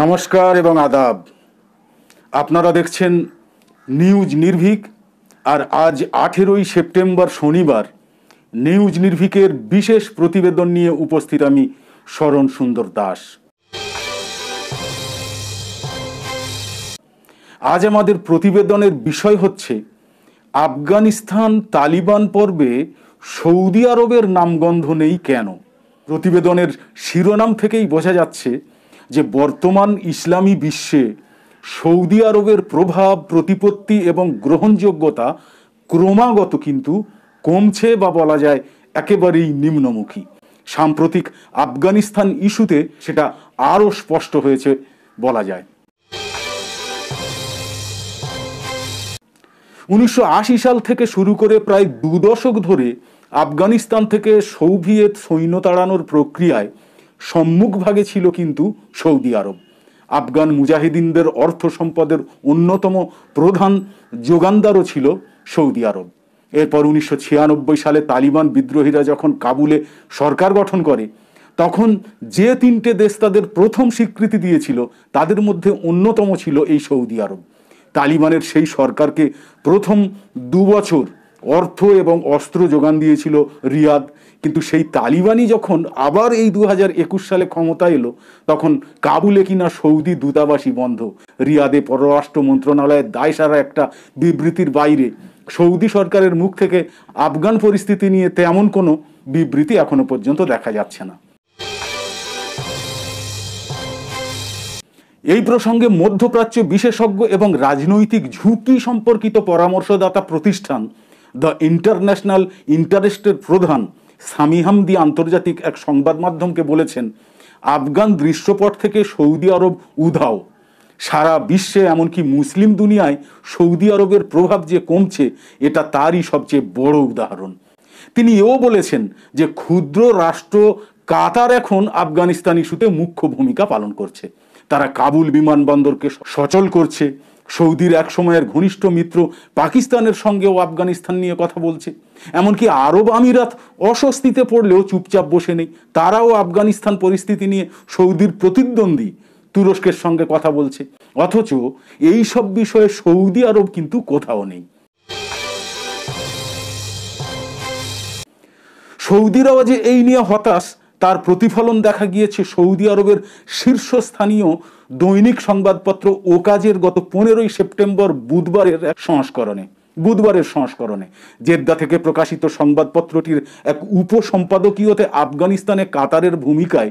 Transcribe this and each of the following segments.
নমস্কার এবং আদাব আপনারা দেখছেন নিউজ নির্ভীক আর আজ আঠেরোই সেপ্টেম্বর শনিবার নিউজ নির্ভীকের বিশেষ প্রতিবেদন নিয়ে উপস্থিত আমি শরণ সুন্দর দাস আজ আমাদের প্রতিবেদনের বিষয় হচ্ছে আফগানিস্তান তালিবান পর্বে সৌদি আরবের নামগন্ধ নেই কেন প্রতিবেদনের শিরোনাম থেকেই বোঝা যাচ্ছে যে বর্তমান ইসলামী বিশ্বে সৌদি আরবের প্রভাব প্রতিপত্তি এবং গ্রহণযোগ্যতা ক্রমাগত কিন্তু কমছে বা বলা যায় একেবারেই নিম্নমুখী সাম্প্রতিক আফগানিস্তান ইস্যুতে সেটা আরও স্পষ্ট হয়েছে বলা যায় উনিশশো সাল থেকে শুরু করে প্রায় দু দশক ধরে আফগানিস্তান থেকে সৌভিয়েত সৈন্য তাড়ানোর প্রক্রিয়ায় সম্মুখভাগে ছিল কিন্তু সৌদি আরব আফগান মুজাহিদিনদের অর্থ সম্পদের অন্যতম প্রধান যোগানদারও ছিল সৌদি আরব এরপর উনিশশো সালে তালিবান বিদ্রোহীরা যখন কাবুলে সরকার গঠন করে তখন যে তিনটে দেশ তাদের প্রথম স্বীকৃতি দিয়েছিল তাদের মধ্যে অন্যতম ছিল এই সৌদি আরব তালিবানের সেই সরকারকে প্রথম দু বছর অর্থ এবং অস্ত্র যোগান দিয়েছিল রিয়াদ কিন্তু সেই তালিবানই যখন আবার এই দু একুশ সালে ক্ষমতা এলো তখন কাবুলে কিনা সৌদি দূতাবাসই বন্ধ রিয়াদে পররাষ্ট্র মন্ত্রণালয়ের দায় সারা একটা বিবৃতির বাইরে সৌদি সরকারের মুখ থেকে আফগান পরিস্থিতি নিয়ে তেমন কোনো বিবৃতি এখনো পর্যন্ত দেখা যাচ্ছে না এই প্রসঙ্গে মধ্যপ্রাচ্য বিশেষজ্ঞ এবং রাজনৈতিক ঝুঁকি সম্পর্কিত পরামর্শদাতা প্রতিষ্ঠান দ্য ইন্টারন্যাশনাল ইন্টারেস্টের প্রধান দি আন্তর্জাতিক এক সংবাদ মাধ্যমকে বলেছেন আফগান দৃশ্যপট থেকে সৌদি আরব উধাও সারা বিশ্বে এমনকি মুসলিম দুনিয়ায় সৌদি আরবের প্রভাব যে কমছে এটা তারই সবচেয়ে বড় উদাহরণ তিনি এও বলেছেন যে ক্ষুদ্র রাষ্ট্র কাতার এখন আফগানিস্তান ইস্যুতে মুখ্য ভূমিকা পালন করছে তারা কাবুল বিমানবন্দরকে সচল করছে সৌদির এক সময়ের ঘনিষ্ঠ মিত্র পাকিস্তানের সঙ্গেও আফগানিস্তান নিয়ে কথা বলছে এমনকি আরব আমিরাত অস্বস্তিতে পড়লেও চুপচাপ বসে নেই তারাও আফগানিস্তান পরিস্থিতি নিয়ে সৌদির প্রতিদ্বন্দ্বী তুরস্কের সঙ্গে কথা বলছে অথচ এই সব বিষয়ে সৌদি আরব কিন্তু কোথাও নেই সৌদিরাও যে এই নিয়ে হতাশ তার প্রতিফলন দেখা গিয়েছে সৌদি আরবের শীর্ষস্থানীয় দৈনিক সংবাদপত্র ওকাজের গত পনেরোই সেপ্টেম্বর বুধবারের সংস্করণে বুধবারের সংস্করণে জেদ্দা থেকে প্রকাশিত সংবাদপত্রটির এক উপসম্পাদকীয়তে আফগানিস্তানে কাতারের ভূমিকায়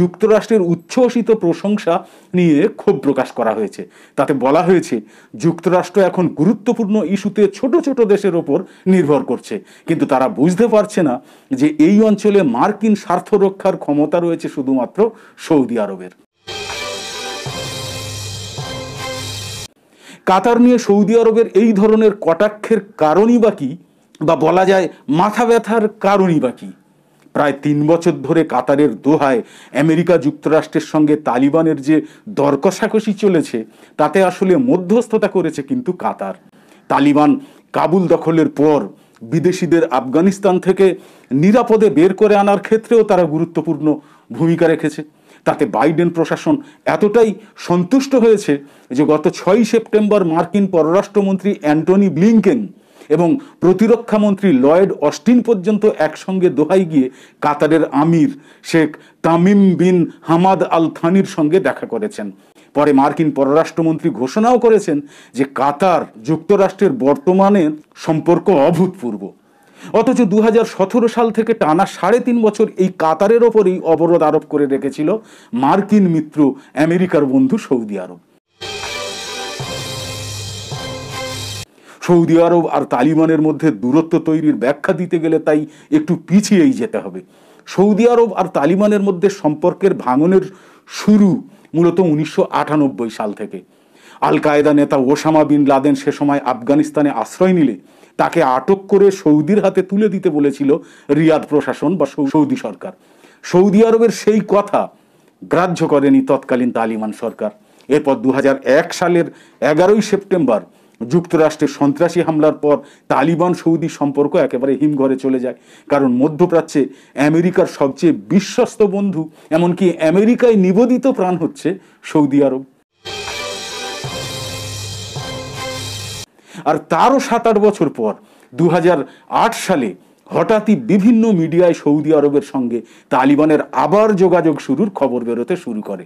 যুক্তরাষ্ট্রের উচ্ছ্বসিত প্রশংসা নিয়ে ক্ষোভ প্রকাশ করা হয়েছে তাতে বলা হয়েছে যুক্তরাষ্ট্র এখন গুরুত্বপূর্ণ ইস্যুতে ছোট ছোট দেশের ওপর নির্ভর করছে কিন্তু তারা বুঝতে পারছে না যে এই অঞ্চলে মার্কিন স্বার্থ রক্ষার ক্ষমতা রয়েছে শুধুমাত্র সৌদি আরবের কাতার নিয়ে সৌদি আরবের এই ধরনের কটাক্ষের কারণই বা কী বা বলা যায় মাথা ব্যথার কারণই বা কী প্রায় তিন বছর ধরে কাতারের দোহায় আমেরিকা যুক্তরাষ্ট্রের সঙ্গে তালিবানের যে দরকষাকষি চলেছে তাতে আসলে মধ্যস্থতা করেছে কিন্তু কাতার তালিবান কাবুল দখলের পর বিদেশিদের আফগানিস্তান থেকে নিরাপদে বের করে আনার ক্ষেত্রেও তারা গুরুত্বপূর্ণ ভূমিকা রেখেছে তাতে বাইডেন প্রশাসন এতটাই সন্তুষ্ট হয়েছে যে গত ছয়ই সেপ্টেম্বর মার্কিন পররাষ্ট্রমন্ত্রী অ্যান্টনি ব্লিংকেন এবং প্রতিরক্ষামন্ত্রী লয়েড অস্টিন পর্যন্ত একসঙ্গে দোহাই গিয়ে কাতারের আমির Sheikh Tamim bin Hamad Al থানির সঙ্গে দেখা করেছেন পরে মার্কিন পররাষ্ট্রমন্ত্রী ঘোষণাও করেছেন যে কাতার যুক্তরাষ্ট্রের বর্তমানে সম্পর্ক অভূতপূর্ব অথচ দু সাল থেকে টানা সাড়ে তিন বছর এই কাতারের ওপরেই অবরোধ আরোপ করে রেখেছিল মার্কিন মিত্র আমেরিকার বন্ধু সৌদি আরব সৌদি আরব আর তালিবানের মধ্যে দূরত্ব তৈরির ব্যাখ্যা দিতে গেলে তাই একটু পিছিয়েই যেতে হবে সৌদি আরব আর তালিবানের মধ্যে সম্পর্কের ভাঙনের শুরু মূলত উনিশশো সাল থেকে আল কায়দা নেতা ওসামা বিন লাদেন সে সময় আফগানিস্তানে আশ্রয় নিলে তাকে আটক করে সৌদির হাতে তুলে দিতে বলেছিল রিয়াদ প্রশাসন বা সৌদি সরকার সৌদি আরবের সেই কথা গ্রাহ্য করেনি তৎকালীন তালিবান সরকার এরপর দু সালের এগারোই সেপ্টেম্বর যুক্তরাষ্ট্রে সন্ত্রাসী হামলার পর তালিবান সৌদি সম্পর্ক একেবারে হিমঘরে চলে যায় কারণ মধ্যপ্রাচ্যে আমেরিকার সবচেয়ে বিশ্বস্ত বন্ধু এমনকি আমেরিকায় নিবেদিত প্রাণ হচ্ছে সৌদি আরব আর তারও সাত আট বছর পর দু সালে হঠাৎই বিভিন্ন মিডিয়ায় সৌদি আরবের সঙ্গে তালিবানের আবার যোগাযোগ শুরুর খবর বেরোতে শুরু করে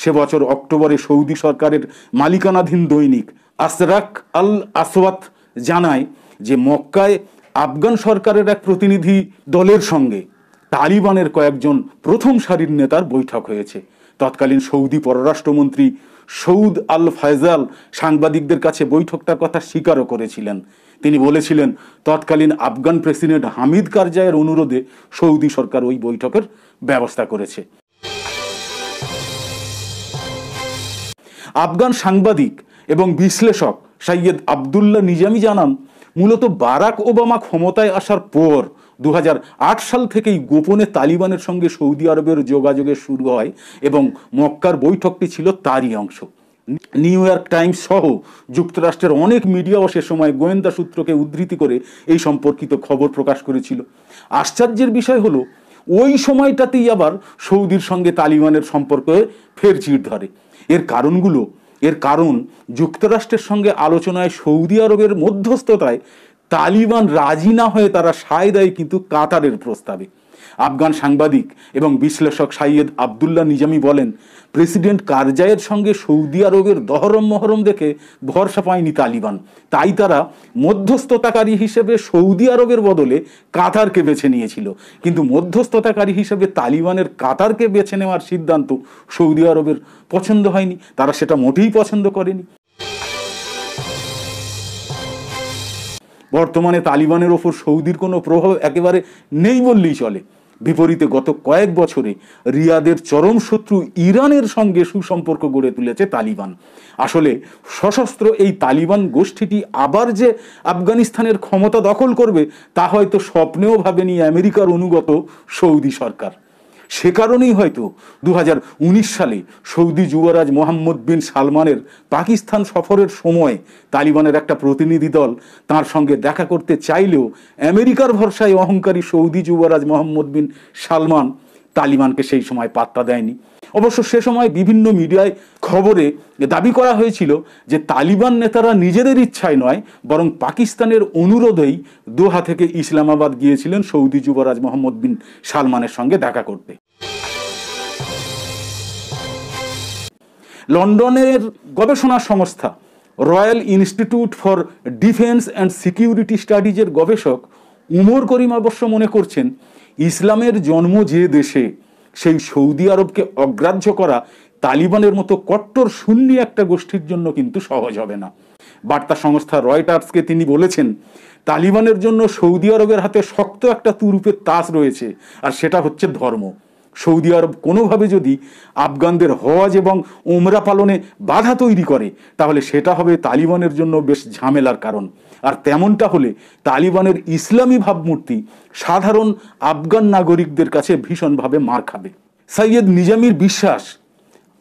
সে বছর অক্টোবরে সৌদি সরকারের মালিকানাধীন দৈনিক আসরাক আল আসওয়াত জানায় যে মক্কায় আফগান সরকারের এক প্রতিনিধি দলের সঙ্গে তালিবানের কয়েকজন প্রথম সারির নেতার বৈঠক হয়েছে তৎকালীন সৌদি পররাষ্ট্রমন্ত্রী সৌদ আল ফায়জাল সাংবাদিকদের কাছে বৈঠকটার কথা স্বীকারও করেছিলেন তিনি বলেছিলেন তৎকালীন আফগান প্রেসিডেন্ট হামিদ কারজায়ের অনুরোধে সৌদি সরকার ওই বৈঠকের ব্যবস্থা করেছে আফগান সাংবাদিক এবং বিশ্লেষক সাইয়েদ আবদুল্লাহ নিজামি জানান মূলত বারাক ওবামা ক্ষমতায় আসার পর দু সাল থেকেই গোপনে তালিবানের সঙ্গে সৌদি আরবের যোগাযোগের শুরু হয় এবং মক্কার বৈঠকটি ছিল তারই অংশ নিউ ইয়র্ক টাইমস সহ যুক্তরাষ্ট্রের অনেক মিডিয়াও সে সময় গোয়েন্দা সূত্রকে উদ্ধৃতি করে এই সম্পর্কিত খবর প্রকাশ করেছিল আশ্চর্যের বিষয় হলো ওই সময়টাতেই আবার সৌদির সঙ্গে তালিবানের সম্পর্ক ফের চিড় ধরে এর কারণগুলো এর কারণ যুক্তরাষ্ট্রের সঙ্গে আলোচনায় সৌদি আরবের মধ্যস্থতায় তালিবান রাজি না হয়ে তারা সায় দেয় কিন্তু কাতারের প্রস্তাবে আফগান সাংবাদিক এবং বিশ্লেষক সাইয়েদ আবদুল্লা নিজামি বলেন প্রেসিডেন্ট কারজাইয়ের সঙ্গে সৌদি আরবের দহরম মহরম দেখে ভরসা পায়নি তালিবান তাই তারা মধ্যস্থতাকারী হিসেবে সৌদি আরবের বদলে কাতারকে বেছে নিয়েছিল কিন্তু মধ্যস্থতাকারী হিসেবে তালিবানের কাতারকে বেছে নেওয়ার সিদ্ধান্ত সৌদি আরবের পছন্দ হয়নি তারা সেটা মোটেই পছন্দ করেনি বর্তমানে তালিবানের ওপর সৌদির কোনো প্রভাব একেবারে নেই বললেই চলে বিপরীতে গত কয়েক বছরে রিয়াদের চরম শত্রু ইরানের সঙ্গে সুসম্পর্ক গড়ে তুলেছে তালিবান আসলে সশস্ত্র এই তালিবান গোষ্ঠীটি আবার যে আফগানিস্তানের ক্ষমতা দখল করবে তা হয়তো স্বপ্নেও ভাবেনি আমেরিকার অনুগত সৌদি সরকার সে কারণেই হয়তো দু সালে সৌদি যুবরাজ মোহাম্মদ বিন সালমানের পাকিস্তান সফরের সময় তালিবানের একটা প্রতিনিধি দল তার সঙ্গে দেখা করতে চাইলেও আমেরিকার ভরসায় অহংকারী সৌদি যুবরাজ মোহাম্মদ বিন সালমান তালিবানকে সেই সময় পাত্তা দেয়নি অবশ্য সে সময় বিভিন্ন মিডিয়ায় খবরে দাবি করা হয়েছিল যে তালিবান নেতারা নিজেদের ইচ্ছায় নয় বরং পাকিস্তানের অনুরোধেই দোহা থেকে ইসলামাবাদ গিয়েছিলেন সৌদি যুবরাজ মোহাম্মদ বিন সালমানের সঙ্গে দেখা করতে লন্ডনের গবেষণা সংস্থা royal institute for defence and security স্টাডিজের গবেষক উমর করিম অবশ্য মনে করছেন ইসলামের জন্ম যে দেশে সেই সৌদি আরবকে অগ্রাহ্য করা তালিবানের মতো কট্টর শূন্য একটা গোষ্ঠীর জন্য কিন্তু সহজ হবে না বার্তা সংস্থা রয়টার্সকে তিনি বলেছেন তালিবানের জন্য সৌদি আরবের হাতে শক্ত একটা তুরুপের তাস রয়েছে আর সেটা হচ্ছে ধর্ম সৌদি আরব কোনোভাবে যদি আফগানদের হজ এবং উমরা পালনে বাধা তৈরি করে তাহলে সেটা হবে তালিবানের জন্য বেশ ঝামেলার কারণ আর তেমনটা হলে তালিবানের ইসলামী ভাবমূর্তি সাধারণ আফগান নাগরিকদের কাছে ভীষণভাবে মার খাবে সৈয়দ নিজামির বিশ্বাস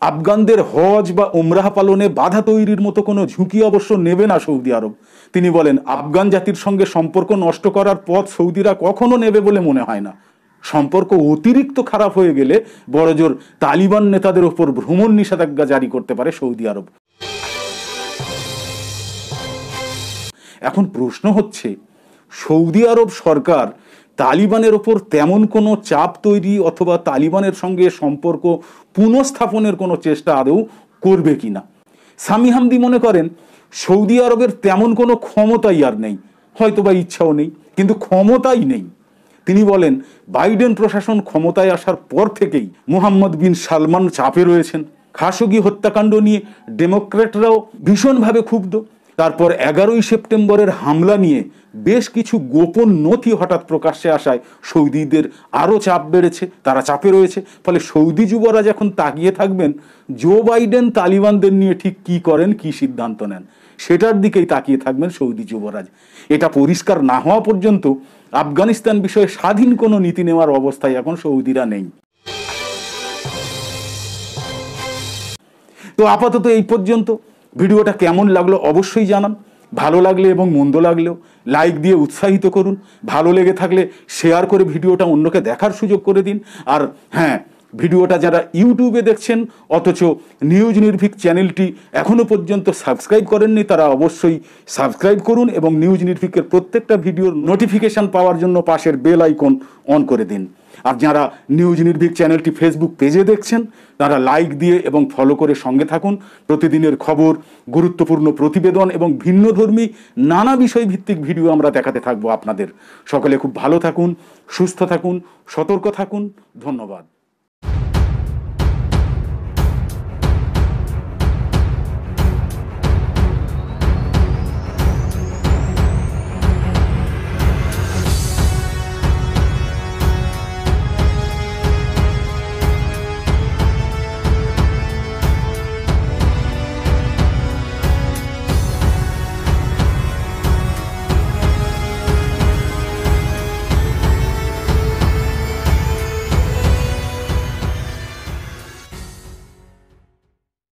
আফগানদের হজ বা উমরাহ পালনে বাধা তৈরির মতো কোনো ঝুঁকি অবশ্য নেবে না সৌদি আরব তিনি বলেন আফগান জাতির সঙ্গে সম্পর্ক নষ্ট করার পথ সৌদিরা কখনো নেবে বলে মনে হয় না সম্পর্ক অতিরিক্ত খারাপ হয়ে গেলে বড়জোর তালিবান নেতাদের ওপর ভ্রমণ নিষেধাজ্ঞা জারি করতে পারে সৌদি আরব এখন প্রশ্ন হচ্ছে সৌদি আরব সরকার তালিবানের ওপর তেমন কোনো চাপ তৈরি অথবা তালিবানের সঙ্গে সম্পর্ক পুনঃস্থাপনের কোনো চেষ্টা আদৌ করবে কি না সামি হামদি মনে করেন সৌদি আরবের তেমন কোনো ক্ষমতাই আর নেই হয়তো বা ইচ্ছাও নেই কিন্তু ক্ষমতাই নেই তিনি বলেন বাইডেন প্রশাসন ক্ষমতায় আসার পর থেকেই মোহাম্মদ বিন সালমান চাপে রয়েছেন খাসগি হত্যাকাণ্ড নিয়ে ডেমোক্রেটরাও ভীষণভাবে ক্ষুব্ধ তারপর এগারোই সেপ্টেম্বরের হামলা নিয়ে বেশ কিছু গোপন নথি হঠাৎ প্রকাশ্যে আসায় সৌদিদের আরও চাপ বেড়েছে তারা চাপে রয়েছে ফলে সৌদি যুবরা যখন তাকিয়ে থাকবেন জো বাইডেন তালিবানদের নিয়ে ঠিক কি করেন কি সিদ্ধান্ত নেন সেটার দিকেই তাকিয়ে থাকবেন সৌদি যুবরাজ এটা পরিষ্কার না হওয়া পর্যন্ত আফগানিস্তান বিষয়ে স্বাধীন কোনো নীতি নেওয়ার অবস্থায় এখন সৌদিরা নেই তো আপাতত এই পর্যন্ত ভিডিওটা কেমন লাগলো অবশ্যই জানান ভালো লাগলে এবং মন্দ লাগলেও লাইক দিয়ে উৎসাহিত করুন ভালো লেগে থাকলে শেয়ার করে ভিডিওটা অন্যকে দেখার সুযোগ করে দিন আর হ্যাঁ ভিডিওটা যারা ইউটিউবে দেখছেন অথচ নিউজ নির্ভিক চ্যানেলটি এখনও পর্যন্ত সাবস্ক্রাইব করেননি তারা অবশ্যই সাবস্ক্রাইব করুন এবং নিউজ নির্ভিকের প্রত্যেকটা ভিডিওর নোটিফিকেশান পাওয়ার জন্য পাশের বেল আইকন অন করে দিন আর যারা নিউজ নির্ভিক চ্যানেলটি ফেসবুক পেজে দেখছেন তারা লাইক দিয়ে এবং ফলো করে সঙ্গে থাকুন প্রতিদিনের খবর গুরুত্বপূর্ণ প্রতিবেদন এবং ভিন্নধর্মী নানা বিষয়ভিত্তিক ভিডিও আমরা দেখাতে থাকবো আপনাদের সকলে খুব ভালো থাকুন সুস্থ থাকুন সতর্ক থাকুন ধন্যবাদ